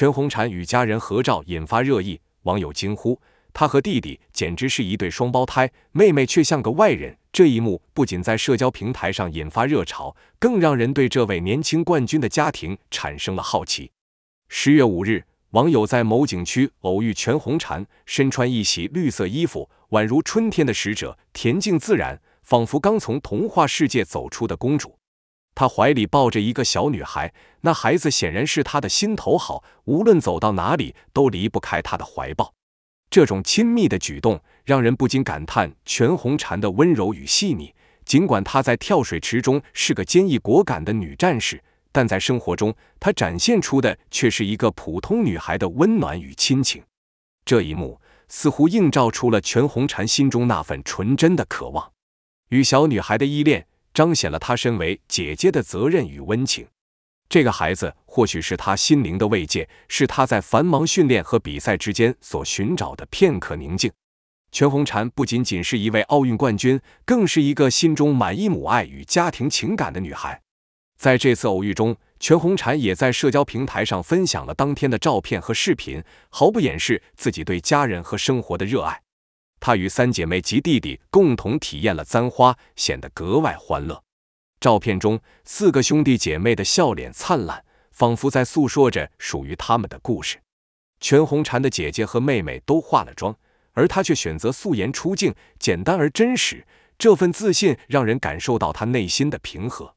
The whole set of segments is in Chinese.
全红婵与家人合照引发热议，网友惊呼：“她和弟弟简直是一对双胞胎，妹妹却像个外人。”这一幕不仅在社交平台上引发热潮，更让人对这位年轻冠军的家庭产生了好奇。十月五日，网友在某景区偶遇全红婵，身穿一袭绿色衣服，宛如春天的使者，恬静自然，仿佛刚从童话世界走出的公主。他怀里抱着一个小女孩，那孩子显然是他的心头好，无论走到哪里都离不开他的怀抱。这种亲密的举动让人不禁感叹全红婵的温柔与细腻。尽管她在跳水池中是个坚毅果敢的女战士，但在生活中，她展现出的却是一个普通女孩的温暖与亲情。这一幕似乎映照出了全红婵心中那份纯真的渴望与小女孩的依恋。彰显了她身为姐姐的责任与温情。这个孩子或许是她心灵的慰藉，是她在繁忙训练和比赛之间所寻找的片刻宁静。全红婵不仅仅是一位奥运冠军，更是一个心中满意母爱与家庭情感的女孩。在这次偶遇中，全红婵也在社交平台上分享了当天的照片和视频，毫不掩饰自己对家人和生活的热爱。他与三姐妹及弟弟共同体验了簪花，显得格外欢乐。照片中，四个兄弟姐妹的笑脸灿烂，仿佛在诉说着属于他们的故事。全红婵的姐姐和妹妹都化了妆，而她却选择素颜出镜，简单而真实。这份自信让人感受到她内心的平和。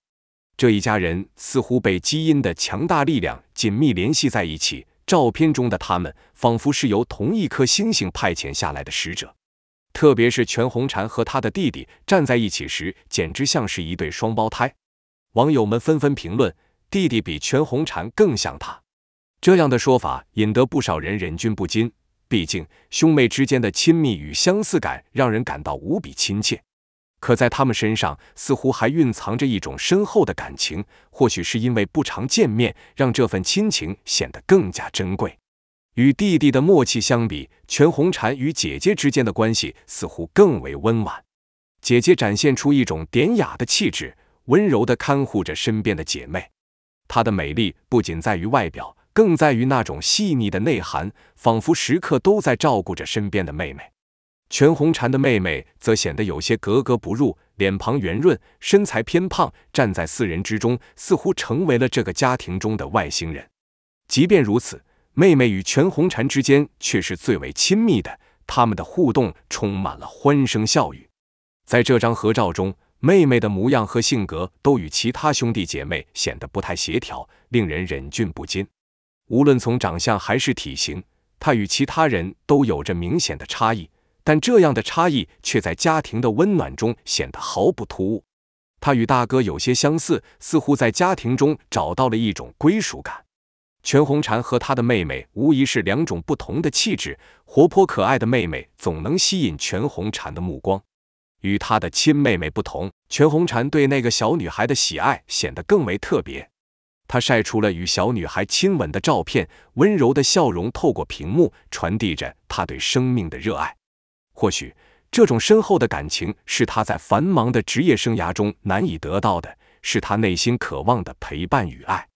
这一家人似乎被基因的强大力量紧密联系在一起，照片中的他们仿佛是由同一颗星星派遣下来的使者。特别是全红婵和他的弟弟站在一起时，简直像是一对双胞胎。网友们纷纷评论：“弟弟比全红婵更像他。”这样的说法引得不少人忍俊不禁。毕竟，兄妹之间的亲密与相似感让人感到无比亲切。可在他们身上，似乎还蕴藏着一种深厚的感情。或许是因为不常见面，让这份亲情显得更加珍贵。与弟弟的默契相比，全红婵与姐姐之间的关系似乎更为温婉。姐姐展现出一种典雅的气质，温柔地看护着身边的姐妹。她的美丽不仅在于外表，更在于那种细腻的内涵，仿佛时刻都在照顾着身边的妹妹。全红婵的妹妹则显得有些格格不入，脸庞圆润，身材偏胖，站在四人之中，似乎成为了这个家庭中的外星人。即便如此。妹妹与全红婵之间却是最为亲密的，他们的互动充满了欢声笑语。在这张合照中，妹妹的模样和性格都与其他兄弟姐妹显得不太协调，令人忍俊不禁。无论从长相还是体型，她与其他人都有着明显的差异，但这样的差异却在家庭的温暖中显得毫不突兀。她与大哥有些相似，似乎在家庭中找到了一种归属感。全红婵和她的妹妹无疑是两种不同的气质。活泼可爱的妹妹总能吸引全红婵的目光。与她的亲妹妹不同，全红婵对那个小女孩的喜爱显得更为特别。她晒出了与小女孩亲吻的照片，温柔的笑容透过屏幕传递着她对生命的热爱。或许，这种深厚的感情是她在繁忙的职业生涯中难以得到的，是她内心渴望的陪伴与爱。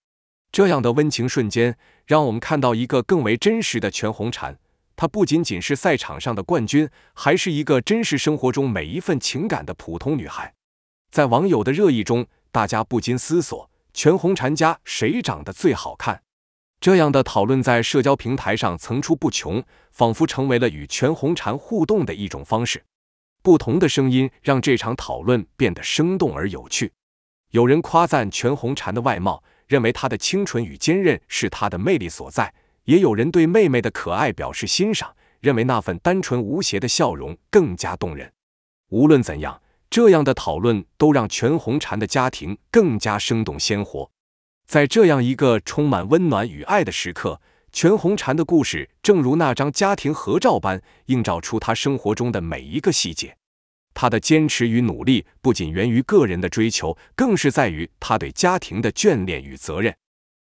这样的温情瞬间，让我们看到一个更为真实的全红婵。她不仅仅是赛场上的冠军，还是一个真实生活中每一份情感的普通女孩。在网友的热议中，大家不禁思索：全红婵家谁长得最好看？这样的讨论在社交平台上层出不穷，仿佛成为了与全红婵互动的一种方式。不同的声音让这场讨论变得生动而有趣。有人夸赞全红婵的外貌。认为她的清纯与坚韧是她的魅力所在，也有人对妹妹的可爱表示欣赏，认为那份单纯无邪的笑容更加动人。无论怎样，这样的讨论都让全红婵的家庭更加生动鲜活。在这样一个充满温暖与爱的时刻，全红婵的故事正如那张家庭合照般，映照出她生活中的每一个细节。他的坚持与努力不仅源于个人的追求，更是在于他对家庭的眷恋与责任。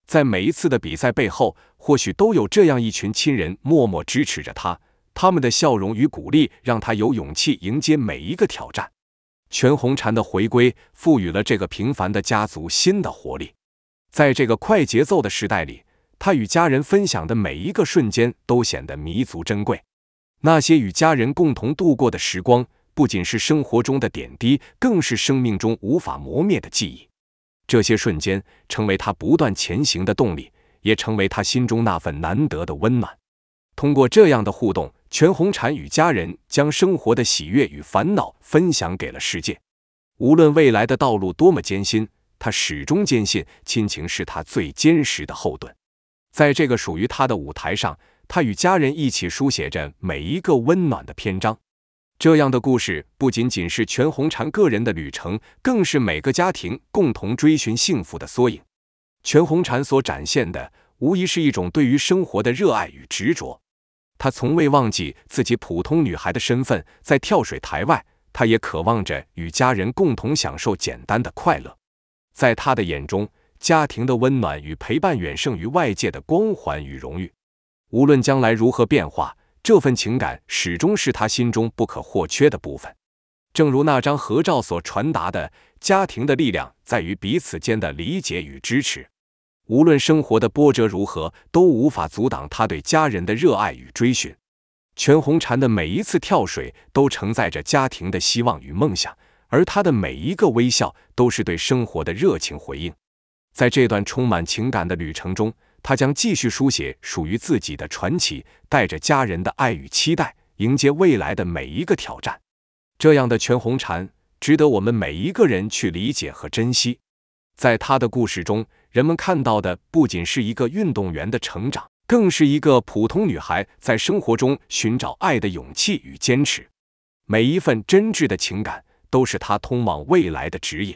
在每一次的比赛背后，或许都有这样一群亲人默默支持着他，他们的笑容与鼓励让他有勇气迎接每一个挑战。全红婵的回归赋予了这个平凡的家族新的活力。在这个快节奏的时代里，他与家人分享的每一个瞬间都显得弥足珍贵。那些与家人共同度过的时光。不仅是生活中的点滴，更是生命中无法磨灭的记忆。这些瞬间成为他不断前行的动力，也成为他心中那份难得的温暖。通过这样的互动，全红婵与家人将生活的喜悦与烦恼分享给了世界。无论未来的道路多么艰辛，他始终坚信亲情是他最坚实的后盾。在这个属于他的舞台上，他与家人一起书写着每一个温暖的篇章。这样的故事不仅仅是全红婵个人的旅程，更是每个家庭共同追寻幸福的缩影。全红婵所展现的，无疑是一种对于生活的热爱与执着。她从未忘记自己普通女孩的身份，在跳水台外，她也渴望着与家人共同享受简单的快乐。在她的眼中，家庭的温暖与陪伴远胜于外界的光环与荣誉。无论将来如何变化。这份情感始终是他心中不可或缺的部分，正如那张合照所传达的，家庭的力量在于彼此间的理解与支持。无论生活的波折如何，都无法阻挡他对家人的热爱与追寻。全红婵的每一次跳水都承载着家庭的希望与梦想，而他的每一个微笑都是对生活的热情回应。在这段充满情感的旅程中，他将继续书写属于自己的传奇，带着家人的爱与期待，迎接未来的每一个挑战。这样的全红婵值得我们每一个人去理解和珍惜。在他的故事中，人们看到的不仅是一个运动员的成长，更是一个普通女孩在生活中寻找爱的勇气与坚持。每一份真挚的情感都是他通往未来的指引。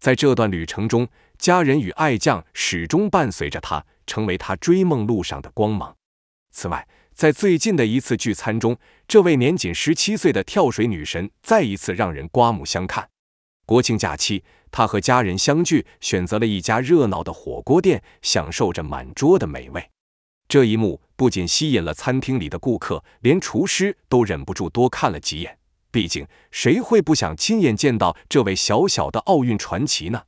在这段旅程中，家人与爱将始终伴随着他。成为他追梦路上的光芒。此外，在最近的一次聚餐中，这位年仅十七岁的跳水女神再一次让人刮目相看。国庆假期，她和家人相聚，选择了一家热闹的火锅店，享受着满桌的美味。这一幕不仅吸引了餐厅里的顾客，连厨师都忍不住多看了几眼。毕竟，谁会不想亲眼见到这位小小的奥运传奇呢？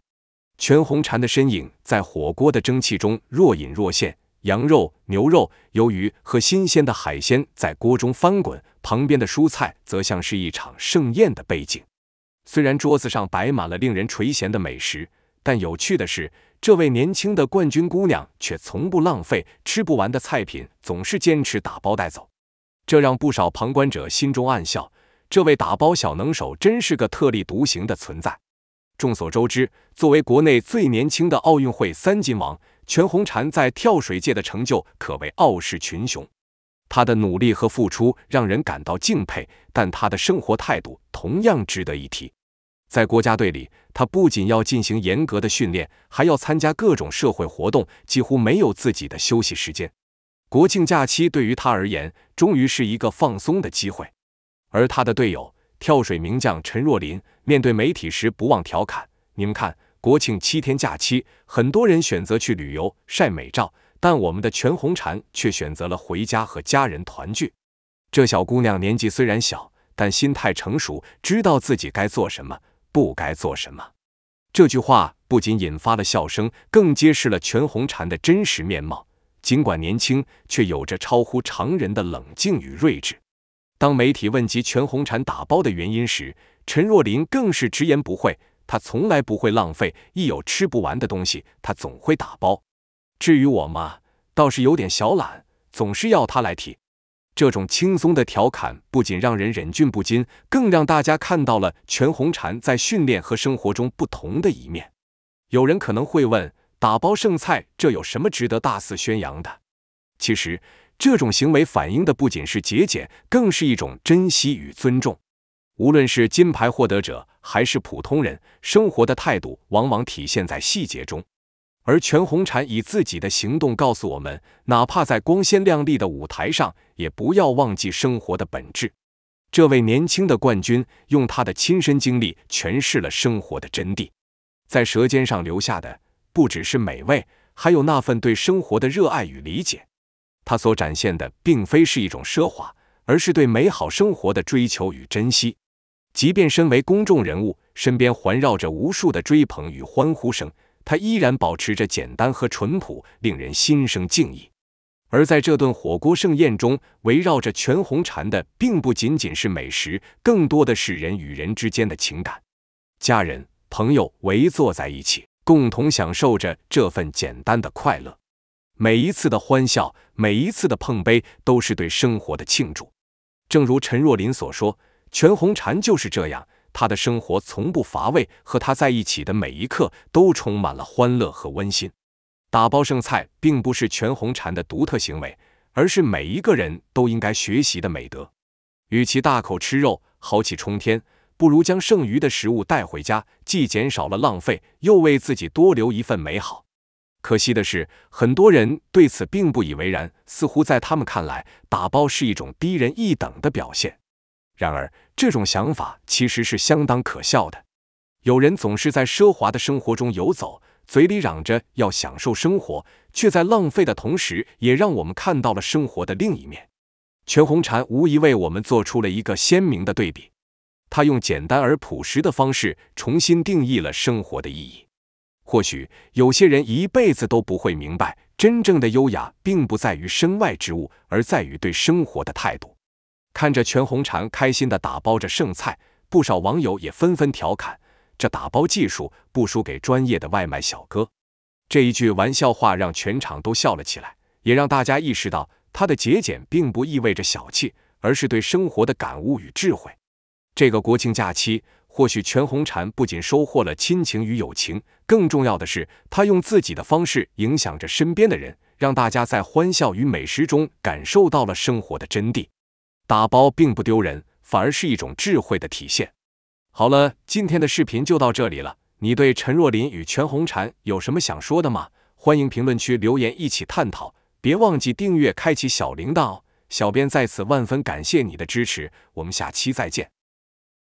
全红婵的身影在火锅的蒸汽中若隐若现，羊肉、牛肉、鱿鱼和新鲜的海鲜在锅中翻滚，旁边的蔬菜则像是一场盛宴的背景。虽然桌子上摆满了令人垂涎的美食，但有趣的是，这位年轻的冠军姑娘却从不浪费，吃不完的菜品总是坚持打包带走，这让不少旁观者心中暗笑：这位打包小能手真是个特立独行的存在。众所周知，作为国内最年轻的奥运会三金王全红婵，在跳水界的成就可谓傲视群雄。他的努力和付出让人感到敬佩，但他的生活态度同样值得一提。在国家队里，他不仅要进行严格的训练，还要参加各种社会活动，几乎没有自己的休息时间。国庆假期对于他而言，终于是一个放松的机会。而他的队友，跳水名将陈若琳。面对媒体时，不忘调侃：“你们看，国庆七天假期，很多人选择去旅游晒美照，但我们的全红婵却选择了回家和家人团聚。这小姑娘年纪虽然小，但心态成熟，知道自己该做什么，不该做什么。”这句话不仅引发了笑声，更揭示了全红婵的真实面貌。尽管年轻，却有着超乎常人的冷静与睿智。当媒体问及全红婵打包的原因时，陈若琳更是直言不讳，她从来不会浪费，一有吃不完的东西，她总会打包。至于我嘛，倒是有点小懒，总是要她来提。这种轻松的调侃，不仅让人忍俊不禁，更让大家看到了全红婵在训练和生活中不同的一面。有人可能会问，打包剩菜这有什么值得大肆宣扬的？其实，这种行为反映的不仅是节俭，更是一种珍惜与尊重。无论是金牌获得者还是普通人，生活的态度往往体现在细节中。而全红婵以自己的行动告诉我们，哪怕在光鲜亮丽的舞台上，也不要忘记生活的本质。这位年轻的冠军用他的亲身经历诠释了生活的真谛，在舌尖上留下的不只是美味，还有那份对生活的热爱与理解。他所展现的并非是一种奢华，而是对美好生活的追求与珍惜。即便身为公众人物，身边环绕着无数的追捧与欢呼声，他依然保持着简单和淳朴，令人心生敬意。而在这顿火锅盛宴中，围绕着全红婵的并不仅仅是美食，更多的是人与人之间的情感。家人、朋友围坐在一起，共同享受着这份简单的快乐。每一次的欢笑，每一次的碰杯，都是对生活的庆祝。正如陈若琳所说。全红婵就是这样，她的生活从不乏味，和她在一起的每一刻都充满了欢乐和温馨。打包剩菜并不是全红婵的独特行为，而是每一个人都应该学习的美德。与其大口吃肉、豪气冲天，不如将剩余的食物带回家，既减少了浪费，又为自己多留一份美好。可惜的是，很多人对此并不以为然，似乎在他们看来，打包是一种低人一等的表现。然而，这种想法其实是相当可笑的。有人总是在奢华的生活中游走，嘴里嚷着要享受生活，却在浪费的同时，也让我们看到了生活的另一面。全红婵无疑为我们做出了一个鲜明的对比。他用简单而朴实的方式，重新定义了生活的意义。或许有些人一辈子都不会明白，真正的优雅并不在于身外之物，而在于对生活的态度。看着全红婵开心地打包着剩菜，不少网友也纷纷调侃：“这打包技术不输给专业的外卖小哥。”这一句玩笑话让全场都笑了起来，也让大家意识到他的节俭并不意味着小气，而是对生活的感悟与智慧。这个国庆假期，或许全红婵不仅收获了亲情与友情，更重要的是，他用自己的方式影响着身边的人，让大家在欢笑与美食中感受到了生活的真谛。打包并不丢人，反而是一种智慧的体现。好了，今天的视频就到这里了。你对陈若琳与全红婵有什么想说的吗？欢迎评论区留言一起探讨。别忘记订阅、开启小铃铛哦！小编在此万分感谢你的支持，我们下期再见。